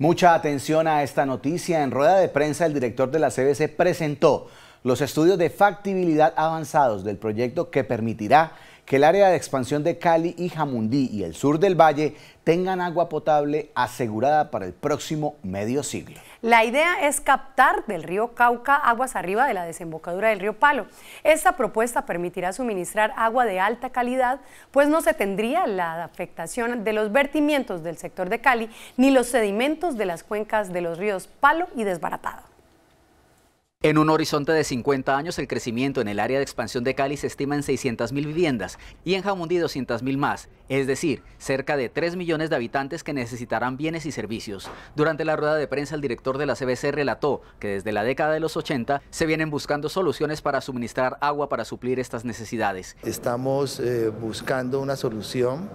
Mucha atención a esta noticia. En rueda de prensa, el director de la CBC presentó los estudios de factibilidad avanzados del proyecto que permitirá que el área de expansión de Cali y Jamundí y el sur del valle tengan agua potable asegurada para el próximo medio siglo. La idea es captar del río Cauca aguas arriba de la desembocadura del río Palo. Esta propuesta permitirá suministrar agua de alta calidad, pues no se tendría la afectación de los vertimientos del sector de Cali ni los sedimentos de las cuencas de los ríos Palo y Desbaratado. En un horizonte de 50 años, el crecimiento en el área de expansión de Cali se estima en 600.000 viviendas y en Jamundí 200.000 más, es decir, cerca de 3 millones de habitantes que necesitarán bienes y servicios. Durante la rueda de prensa, el director de la CBC relató que desde la década de los 80 se vienen buscando soluciones para suministrar agua para suplir estas necesidades. Estamos eh, buscando una solución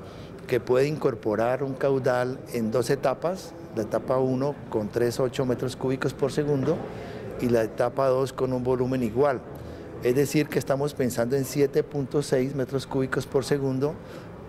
que puede incorporar un caudal en dos etapas, la etapa 1 con 3,8 metros cúbicos por segundo, y la etapa 2 con un volumen igual. Es decir, que estamos pensando en 7.6 metros cúbicos por segundo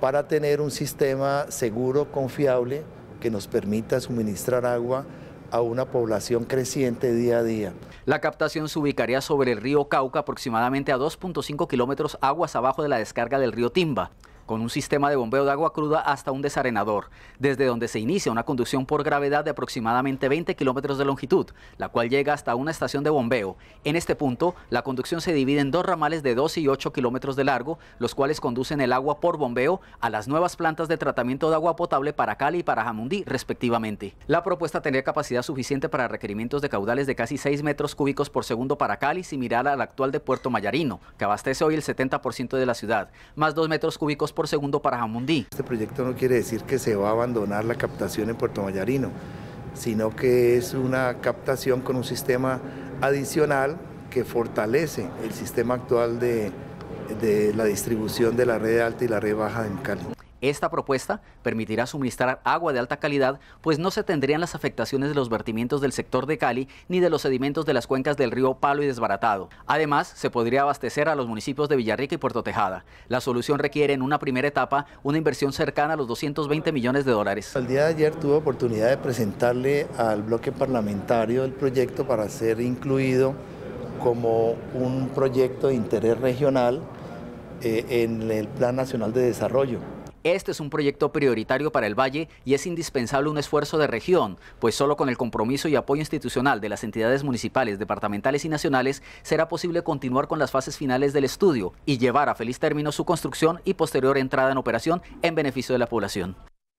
para tener un sistema seguro, confiable, que nos permita suministrar agua a una población creciente día a día. La captación se ubicaría sobre el río Cauca, aproximadamente a 2.5 kilómetros aguas abajo de la descarga del río Timba con un sistema de bombeo de agua cruda hasta un desarenador, desde donde se inicia una conducción por gravedad de aproximadamente 20 kilómetros de longitud, la cual llega hasta una estación de bombeo. En este punto, la conducción se divide en dos ramales de 2 y 8 kilómetros de largo, los cuales conducen el agua por bombeo a las nuevas plantas de tratamiento de agua potable para Cali y para Jamundí, respectivamente. La propuesta tenía capacidad suficiente para requerimientos de caudales de casi 6 metros cúbicos por segundo para Cali, similar al actual de Puerto Mayarino, que abastece hoy el 70% de la ciudad, más 2 metros cúbicos por segundo para Jamundí. Este proyecto no quiere decir que se va a abandonar la captación en Puerto Mallarino, sino que es una captación con un sistema adicional que fortalece el sistema actual de, la distribución de la red alta y la red baja en Cali. Esta propuesta permitirá suministrar agua de alta calidad, pues no se tendrían las afectaciones de los vertimientos del sector de Cali ni de los sedimentos de las cuencas del río Palo y Desbaratado. Además, se podría abastecer a los municipios de Villarrica y Puerto Tejada. La solución requiere en una primera etapa una inversión cercana a los 220 millones de dólares. El día de ayer tuve oportunidad de presentarle al bloque parlamentario el proyecto para ser incluido como un proyecto de interés regional eh, en el Plan Nacional de Desarrollo. Este es un proyecto prioritario para el Valle y es indispensable un esfuerzo de región, pues solo con el compromiso y apoyo institucional de las entidades municipales, departamentales y nacionales será posible continuar con las fases finales del estudio y llevar a feliz término su construcción y posterior entrada en operación en beneficio de la población.